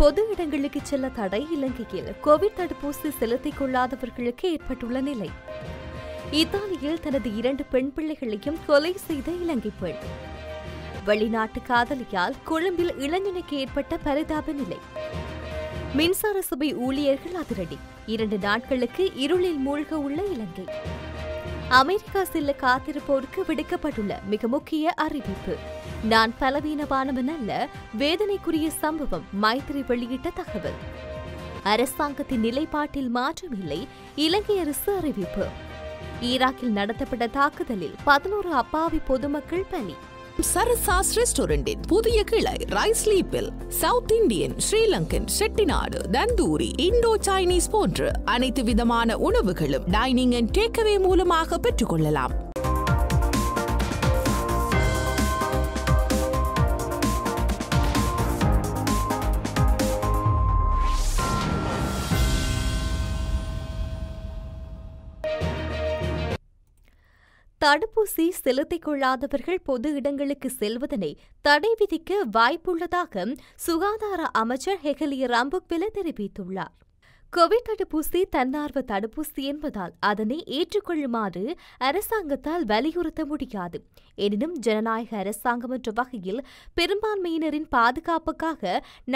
பொது இடங்களுக்கு செல்ல தடை இலங்கையில் கோவிட் தடுப்பூசி செலுத்திக் கொள்ளாதவர்களுக்கு ஏற்பட்டுள்ள நிலை இத்தாலியில் தனது இரண்டு பெண் பிள்ளைகளையும் கொலை செய்த இலங்கை பெண் வெளிநாட்டு காதலியால் கொழும்பில் இளைஞனுக்கு ஏற்பட்ட பரிதாப நிலை மின்சார சபை ஊழியர்கள் அதிரடி இரண்டு நாட்களுக்கு இருளில் மூழ்க உள்ள இலங்கை அமெரிக்கா செல்ல காத்திருப்போருக்கு விடுக்கப்பட்டுள்ள மிக முக்கிய அறிவிப்பு நான் பலவீனமானவன் அல்ல வேதனைக்குரிய சம்பவம் மைத்திரி வெளியிட்ட தகவல் அரசாங்கத்தின் நிலைப்பாட்டில் மாற்றம் இல்லை இலங்கை அரசு அறிவிப்பு ஈராக்கில் நடத்தப்பட்ட தாக்குதலில் பதினோரு அப்பாவி பொதுமக்கள் பலி சரசாஸ் ரெஸ்டாரண்டின் புதிய கிளை ரைஸ் லீப்பில் south Indian Sri Lankan Chettinad tandoori Indo Chinese போன்று அனைத்து விதமான உணவுகளும் டைனிங் அண்ட் டேக்அவே மூலமாக பெற்றுக்கொள்ளலாம் தடுப்பூசி செலுத்திக் கொள்ளாதவர்கள் பொது இடங்களுக்கு செல்வதனை தடை விதிக்க வாய்ப்புள்ளதாக சுகாதார அமைச்சர் ஹெகலி ராம்புக்வில தெரிவித்துள்ளார் கோவிட் தடுப்பூசி தன்னார்வ தடுப்பூசி என்பதால் அதனை ஏற்றுக்கொள்ளுமாறு அரசாங்கத்தால் வலியுறுத்த முடியாது எனினும் ஜனநாயக அரசாங்கம் என்ற வகையில் பெரும்பான்மையினரின் பாதுகாப்புக்காக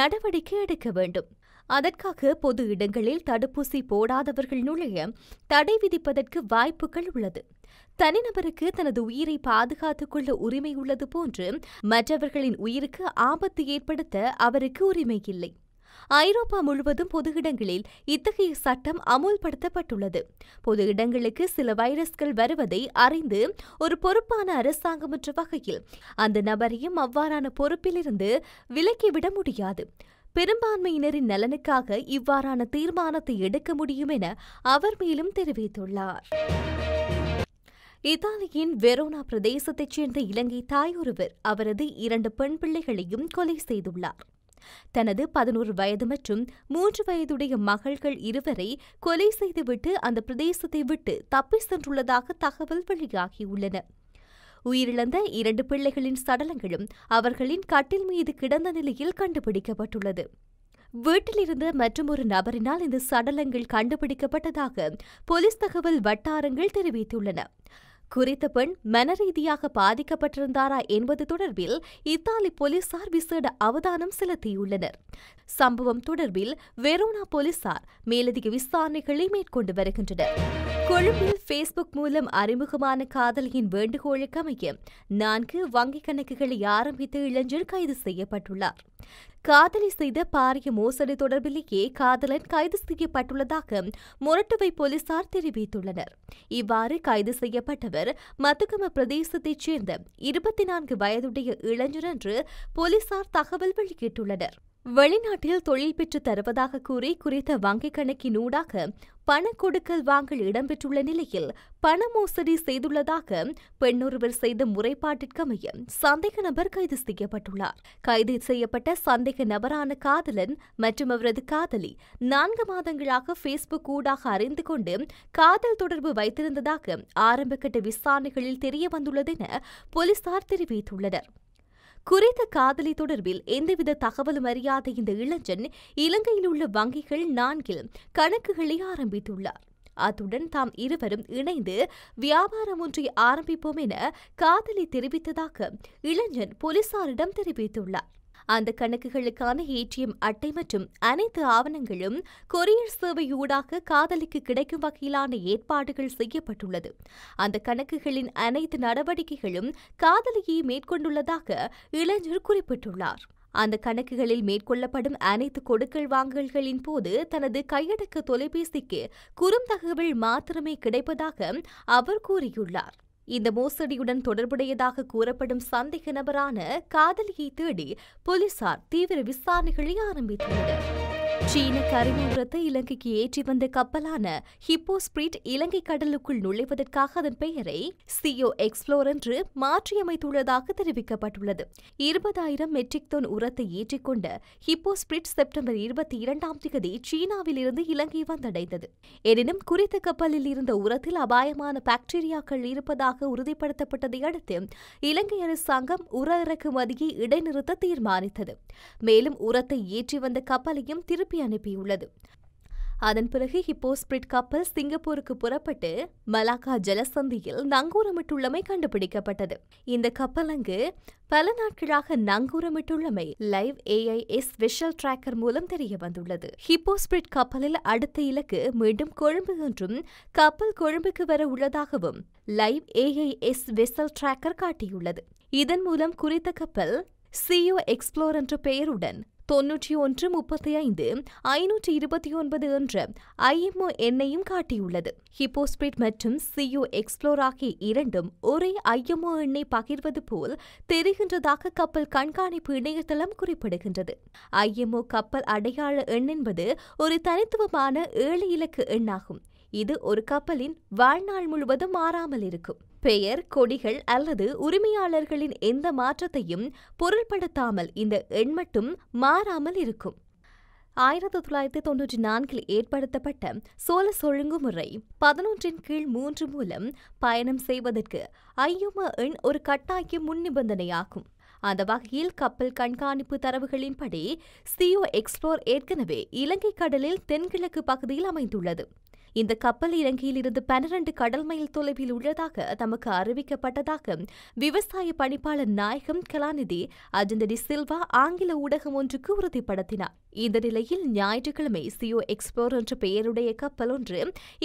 நடவடிக்கை எடுக்க வேண்டும் அதற்காக பொது இடங்களில் தடுப்பூசி போடாதவர்கள் நுழைய தடை விதிப்பதற்கு வாய்ப்புகள் உள்ளது தனிநபருக்கு தனது உயிரை பாதுகாத்துக் கொள்ள உரிமை உள்ளது போன்று மற்றவர்களின் உயிருக்கு ஆபத்து ஏற்படுத்த அவருக்கு உரிமை இல்லை ஐரோப்பா முழுவதும் பொது இடங்களில் இத்தகைய சட்டம் அமுல்படுத்தப்பட்டுள்ளது பொது இடங்களுக்கு சில வைரஸ்கள் வருவதை அறிந்து ஒரு பொறுப்பான அரசாங்கம் என்ற வகையில் அந்த நபரையும் அவ்வாறான பொறுப்பிலிருந்து விலக்கிவிட முடியாது பெரும்பான்மையினரின் நலனுக்காக இவ்வாறான தீர்மானத்தை எடுக்க முடியும் என அவர் மேலும் தெரிவித்துள்ளார் இத்தாலியின் வெரோனா பிரதேசத்தைச் சேர்ந்த இலங்கை தாய் ஒருவர் அவரது இரண்டு பெண் பிள்ளைகளையும் கொலை செய்துள்ளார் தனது பதினோரு வயது மற்றும் மூன்று வயதுடைய மகள்கள் இருவரை கொலை செய்துவிட்டு அந்த பிரதேசத்தை விட்டு தப்பி சென்றுள்ளதாக தகவல் வெளியாகியுள்ளன உயிரிழந்த இரண்டு பிள்ளைகளின் சடலங்களும் அவர்களின் கட்டில் மீது கிடந்த நிலையில் கண்டுபிடிக்கப்பட்டுள்ளது வீட்டிலிருந்த மற்றொரு நபரினால் இந்த சடலங்கள் கண்டுபிடிக்கப்பட்டதாக போலீஸ் தகவல் வட்டாரங்கள் தெரிவித்துள்ளன குறித்த பெண் மனரீதியாக பாதிக்கப்பட்டிருந்தாரா என்பது தொடர்பில் இத்தாலி போலீசார் விசேட அவதானம் செலுத்தியுள்ளனர் சம்பவம் தொடர்பில் வெரோனா போலீசார் மேலதிக விசாரணைகளை மேற்கொண்டு வருகின்றனர் கொழும்பில் ஃபேஸ்புக் மூலம் அறிமுகமான காதலியின் வேண்டுகோளுக்கு அமைய நான்கு வங்கிக் கணக்குகளை ஆரம்பித்து இளைஞர் கைது செய்யப்பட்டுள்ளார் காதலி செய்த பாரிய மோசடி தொடர்பிலேயே காதலன் கைது செய்யப்பட்டுள்ளதாக முரட்டுவை போலீசார் தெரிவித்துள்ளனர் இவ்வாறு கைது செய்யப்பட்டவர் மத்துக்கம பிரதேசத்தைச் சேர்ந்த இருபத்தி நான்கு வயதுடைய இளைஞர் என்று போலீசார் தகவல் வெளியிட்டுள்ளனர் வெளிநாட்டில் தொழில் பெற்று தருவதாக கூறி குறித்த வங்கிக் கணக்கின் ஊடாக பண கொடுக்கல் வாங்கல் இடம்பெற்றுள்ள நிலையில் பண மோசடி செய்துள்ளதாக பெண்ணொருவர் செய்த முறைப்பாட்டிற்கமைய சந்தேக நபர் கைது செய்யப்பட்டுள்ளார் கைது செய்யப்பட்ட சந்தேக நபரான காதலன் மற்றும் அவரது காதலி நான்கு மாதங்களாக பேஸ்புக் ஊடாக அறிந்து கொண்டு காதல் தொடர்பு வைத்திருந்ததாக ஆரம்பகட்ட விசாரணைகளில் தெரியவந்துள்ளதென வந்துள்ளதென போலீசார் தெரிவித்துள்ளனர் குறித்த காதலி தொடர்பில் எந்தவித தகவலும் அறியாத இந்த இளைஞன் இலங்கையில் உள்ள வங்கிகள் நான்கில் கணக்குகளை ஆரம்பித்துள்ளார் அத்துடன் தாம் இருவரும் இணைந்து வியாபாரம் ஒன்றை ஆரம்பிப்போம் என காதலி தெரிவித்ததாக இளைஞன் போலீசாரிடம் தெரிவித்துள்ளார் அந்த கணக்குகளுக்கான ஏடிஎம் அட்டை மற்றும் அனைத்து ஆவணங்களும் கொரியர் சேவை ஊடாக காதலிக்கு கிடைக்கும் வகையிலான ஏற்பாடுகள் செய்யப்பட்டுள்ளது அந்த கணக்குகளின் அனைத்து நடவடிக்கைகளும் காதலியை மேற்கொண்டுள்ளதாக இளைஞர் குறிப்பிட்டுள்ளார் அந்த கணக்குகளில் மேற்கொள்ளப்படும் அனைத்து கொடுக்கல் வாங்கல்களின் போது தனது கையடக்க தொலைபேசிக்கு குறும் தகவல் மாத்திரமே கிடைப்பதாக அவர் கூறியுள்ளார் இந்த மோசடியுடன் தொடர்புடையதாக கூறப்படும் சந்தேக நபரான காதலியை தேடி போலீசார் தீவிர விசாரணைகளை ஆரம்பித்துள்ளனர் சீன கருமூரத்தை இலங்கைக்கு ஏற்றி வந்த கப்பலான ஹிப்போ ஸ்பிரிட் இலங்கை கடலுக்குள் நுழைவதற்காக அதன் பெயரை சியோ எக்ஸ்ப்ளோர் என்று மாற்றியமைத்துள்ளதாக தெரிவிக்கப்பட்டுள்ளது இருபதாயிரம் மெட்ரிக் டன் உரத்தை ஏற்றிக்கொண்ட ஹிப்போ ஸ்பிரிட் செப்டம்பர் இருபத்தி இரண்டாம் தேதி சீனாவில் இருந்து இலங்கை வந்தடைந்தது எனினும் குறித்த கப்பலில் இருந்த உரத்தில் அபாயமான பாக்டீரியாக்கள் இருப்பதாக உறுதிப்படுத்தப்பட்டதை அடுத்து இலங்கை அரசாங்கம் உர இறக்குமதியை இடைநிறுத்த தீர்மானித்தது மேலும் உரத்தை ஏற்றி வந்த கப்பலையும் திருப்பி திருப்பி அனுப்பியுள்ளது அதன் பிறகு ஹிப்போஸ்பிரிட் ஸ்பிரிட் கப்பல் சிங்கப்பூருக்கு புறப்பட்டு மலாக்கா ஜலசந்தியில் நங்கூரமிட்டுள்ளமை கண்டுபிடிக்கப்பட்டது இந்த கப்பல் அங்கு பல நாட்களாக நங்கூரமிட்டுள்ளமை லைவ் ஏஐஎஸ் விஷல் டிராக்கர் மூலம் தெரிய வந்துள்ளது ஹிப்போஸ்பிரிட் கப்பலில் அடுத்த இலக்கு மீண்டும் கொழும்பு என்றும் கப்பல் கொழும்புக்கு வர உள்ளதாகவும் லைவ் ஏஐஎஸ் விஷல் டிராக்கர் காட்டியுள்ளது இதன் மூலம் குறித்த கப்பல் சியோ எக்ஸ்ப்ளோர் என்ற பெயருடன் தொன்னூற்றி ஒன்று முப்பத்தி ஐந்து ஐநூற்றி இருபத்தி ஒன்பது என்ற ஐஎம்ஓ எண்ணையும் காட்டியுள்ளது ஹிப்போஸ்பிரிட் மற்றும் சியோ எக்ஸ்ப்ளோர் ஆகிய இரண்டும் ஒரே ஐஎம்ஓ எண்ணை பகிர்வது போல் தெரிகின்றதாக கப்பல் கண்காணிப்பு இணையதளம் குறிப்பிடுகின்றது ஐஎம்ஓ கப்பல் அடையாள எண் என்பது ஒரு தனித்துவமான ஏழு இலக்கு எண்ணாகும் இது ஒரு கப்பலின் வாழ்நாள் முழுவதும் மாறாமல் இருக்கும் பெயர் கொடிகள் அல்லது உரிமையாளர்களின் எந்த மாற்றத்தையும் பொருள்படுத்தாமல் இந்த எண் மட்டும் மாறாமல் இருக்கும் ஆயிரத்தி தொள்ளாயிரத்தி தொன்னூற்றி நான்கில் ஏற்படுத்தப்பட்ட சோழ ஒழுங்குமுறை பதினொன்றின் கீழ் மூன்று மூலம் பயணம் செய்வதற்கு ஐயும எண் ஒரு கட்டாய முன்நிபந்தனையாகும் அந்த வகையில் கப்பல் கண்காணிப்பு தரவுகளின்படி சியோ எக்ஸ்ப்ளோர் ஏற்கனவே இலங்கை கடலில் தென்கிழக்கு பகுதியில் அமைந்துள்ளது இந்த கப்பல் இலங்கையிலிருந்து பன்னிரண்டு கடல் மைல் தொலைவில் உள்ளதாக தமக்கு அறிவிக்கப்பட்டதாக விவசாய பணிப்பாளர் நாயகம் கலாநிதி அஜந்தடி சில்வா ஆங்கில ஊடகம் ஒன்றுக்கு உறுதிப்படுத்தினார் இந்த நிலையில் ஞாயிற்றுக்கிழமை சியோ எக்ஸ்போர் என்ற பெயருடைய கப்பல் ஒன்று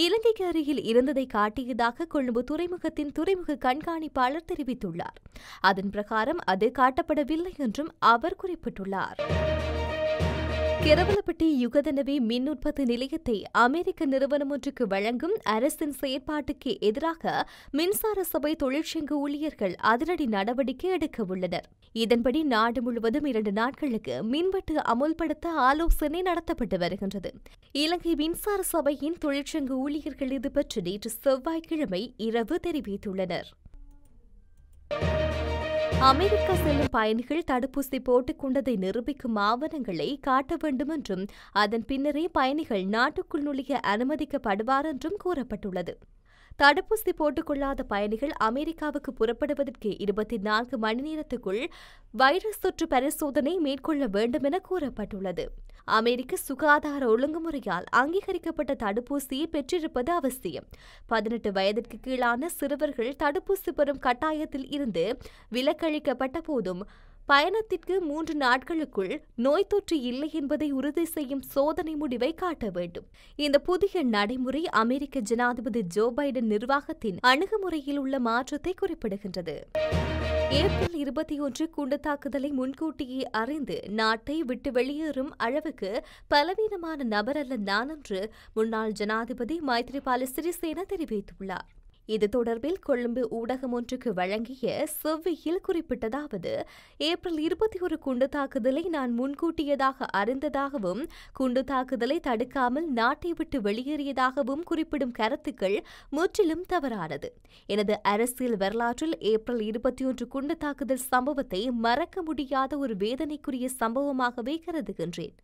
இலங்கைக்கு அருகில் இருந்ததை காட்டியதாக கொழும்பு துறைமுகத்தின் துறைமுக கண்காணிப்பாளர் தெரிவித்துள்ளார் அதன் பிரகாரம் அது காட்டப்படவில்லை என்றும் அவர் குறிப்பிட்டுள்ளார் கெரவலப்பட்டி யுகதனவி மின் உற்பத்தி நிலையத்தை அமெரிக்க நிறுவனம் ஒன்றுக்கு வழங்கும் அரசின் செயற்பாட்டுக்கு எதிராக மின்சார சபை தொழிற்சங்க ஊழியர்கள் அதிரடி நடவடிக்கை எடுக்க உள்ளனர் இதன்படி நாடு முழுவதும் இரண்டு நாட்களுக்கு மின்வெட்டு அமுல்படுத்த ஆலோசனை நடத்தப்பட்டு வருகின்றது இலங்கை மின்சார சபையின் தொழிற்சங்க ஊழியர்கள் இதுபற்றி நேற்று செவ்வாய்க்கிழமை இரவு தெரிவித்துள்ளனர் அமெரிக்கா செல்லும் பயணிகள் தடுப்பூசி போட்டுக் கொண்டதை நிரூபிக்கும் ஆவணங்களை காட்ட வேண்டும் என்றும் அதன் பின்னரே பயணிகள் நாட்டுக்குள் நுழைய அனுமதிக்கப்படுவார் என்றும் கூறப்பட்டுள்ளது தடுப்பூசி போட்டுக்கொள்ளாத பயணிகள் அமெரிக்காவுக்கு புறப்படுவதற்கு இருபத்தி நான்கு மணி நேரத்துக்குள் வைரஸ் தொற்று பரிசோதனை மேற்கொள்ள வேண்டும் என கூறப்பட்டுள்ளது அமெரிக்க சுகாதார ஒழுங்குமுறையால் அங்கீகரிக்கப்பட்ட தடுப்பூசியை பெற்றிருப்பது அவசியம் பதினெட்டு வயதிற்கு கீழான சிறுவர்கள் தடுப்பூசி பெறும் கட்டாயத்தில் இருந்து விலக்களிக்கப்பட்ட போதும் பயணத்திற்கு மூன்று நாட்களுக்குள் நோய் தொற்று இல்லை என்பதை உறுதி செய்யும் சோதனை முடிவை காட்ட வேண்டும் இந்த புதிய நடைமுறை அமெரிக்க ஜனாதிபதி ஜோ பைடன் நிர்வாகத்தின் அணுகுமுறையில் உள்ள மாற்றத்தை குறிப்பிடுகின்றது ஏப்ரல் இருபத்தி ஒன்று குண்டு தாக்குதலை முன்கூட்டியே அறிந்து நாட்டை விட்டு வெளியேறும் அளவுக்கு பலவீனமான நபர் அல்ல நான் என்று முன்னாள் ஜனாதிபதி மைத்ரிபால சிறிசேன தெரிவித்துள்ளார் இது தொடர்பில் கொழும்பு ஊடகம் ஒன்றுக்கு வழங்கிய செவ்வியில் குறிப்பிட்டதாவது ஏப்ரல் இருபத்தி ஒரு குண்டு தாக்குதலை நான் முன்கூட்டியதாக அறிந்ததாகவும் குண்டு தாக்குதலை தடுக்காமல் நாட்டை விட்டு வெளியேறியதாகவும் குறிப்பிடும் கருத்துக்கள் முற்றிலும் தவறானது எனது அரசியல் வரலாற்றில் ஏப்ரல் இருபத்தி ஒன்று குண்டு தாக்குதல் சம்பவத்தை மறக்க முடியாத ஒரு வேதனைக்குரிய சம்பவமாகவே கருதுகின்றேன்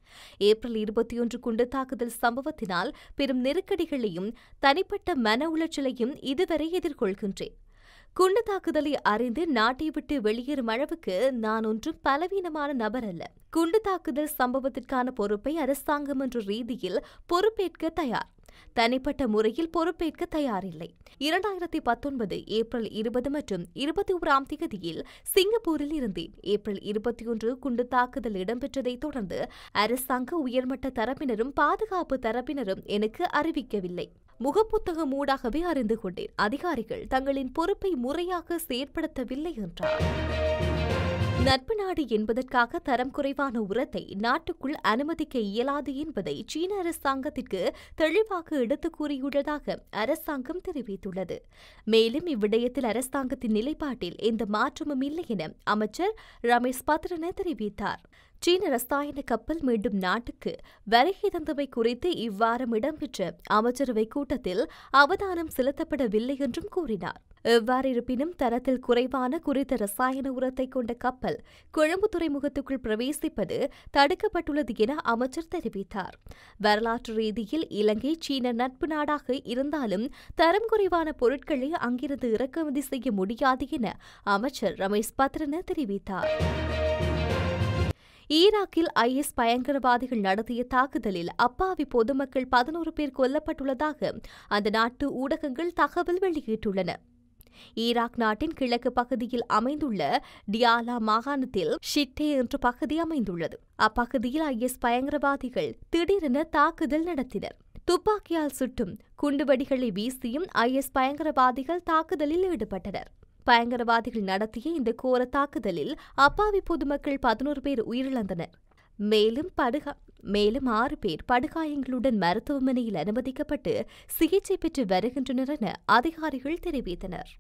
ஏப்ரல் இருபத்தி ஒன்று குண்டு தாக்குதல் சம்பவத்தினால் பெரும் நெருக்கடிகளையும் தனிப்பட்ட மன உளைச்சலையும் இது அவரை எதிர்கொள்கின்றேன் குண்டு தாக்குதலை அறிந்து நாட்டை விட்டு வெளியேறும் அளவுக்கு நான் ஒன்றும் பலவீனமான நபர் அல்ல குண்டு தாக்குதல் சம்பவத்திற்கான பொறுப்பை அரசாங்கம் என்ற ரீதியில் பொறுப்பேற்க தயார் தனிப்பட்ட முறையில் பொறுப்பேற்க தயாரில்லை இரண்டாயிரத்தி பத்தொன்பது ஏப்ரல் இருபது மற்றும் இருபத்தி ஓராம் தேதியில் சிங்கப்பூரில் இருந்தேன் ஏப்ரல் இருபத்தி ஒன்று குண்டு தாக்குதல் இடம்பெற்றதை தொடர்ந்து அரசாங்க உயர்மட்ட தரப்பினரும் பாதுகாப்பு தரப்பினரும் எனக்கு அறிவிக்கவில்லை முகப்புத்தகம் ஊடாகவே அறிந்து கொண்டேன் அதிகாரிகள் தங்களின் பொறுப்பை முறையாக செயற்படுத்தவில்லை என்றார் நட்பு நாடு என்பதற்காக தரம் குறைவான உரத்தை நாட்டுக்குள் அனுமதிக்க இயலாது என்பதை சீன அரசாங்கத்திற்கு தெளிவாக எடுத்துக் கூறியுள்ளதாக அரசாங்கம் தெரிவித்துள்ளது மேலும் இவ்விடயத்தில் அரசாங்கத்தின் நிலைப்பாட்டில் எந்த மாற்றமும் இல்லை என அமைச்சர் ரமேஷ் பத்ரன தெரிவித்தார் சீன ரசாயன கப்பல் மீண்டும் நாட்டுக்கு வருகை தந்தவை குறித்து இவ்வாரம் இடம்பெற்ற அமைச்சரவை கூட்டத்தில் அவதானம் செலுத்தப்படவில்லை என்றும் கூறினார் எவ்வாறு இருப்பினும் தரத்தில் குறைவான குறித்த ரசாயன உரத்தை கொண்ட கப்பல் கொழும்பு துறைமுகத்துக்குள் பிரவேசிப்பது தடுக்கப்பட்டுள்ளது என அமைச்சர் தெரிவித்தார் வரலாற்று ரீதியில் இலங்கை சீன நட்பு நாடாக இருந்தாலும் தரம் குறைவான பொருட்களை அங்கிருந்து இறக்குமதி செய்ய முடியாது என அமைச்சர் ரமேஷ் பத்ரன தெரிவித்தார் ஈராக்கில் ஐஎஸ் பயங்கரவாதிகள் நடத்திய தாக்குதலில் அப்பாவி பொதுமக்கள் பதினோரு பேர் கொல்லப்பட்டுள்ளதாக அந்த நாட்டு ஊடகங்கள் தகவல் வெளியிட்டுள்ளன ஈராக் நாட்டின் கிழக்கு பகுதியில் அமைந்துள்ள டியாலா மாகாணத்தில் ஷிட்டே என்ற பகுதி அமைந்துள்ளது அப்பகுதியில் ஐஎஸ் பயங்கரவாதிகள் திடீரென தாக்குதல் நடத்தினர் துப்பாக்கியால் சுட்டும் குண்டுவடிகளை வீசியும் ஐஎஸ் பயங்கரவாதிகள் தாக்குதலில் ஈடுபட்டனர் பயங்கரவாதிகள் நடத்திய இந்த கோர தாக்குதலில் அப்பாவி பொதுமக்கள் பதினோரு பேர் உயிரிழந்தனர் மேலும் படுகா மேலும் ஆறு பேர் படுகாயங்களுடன் மருத்துவமனையில் அனுமதிக்கப்பட்டு சிகிச்சை பெற்று வருகின்றனர் என அதிகாரிகள் தெரிவித்தனர்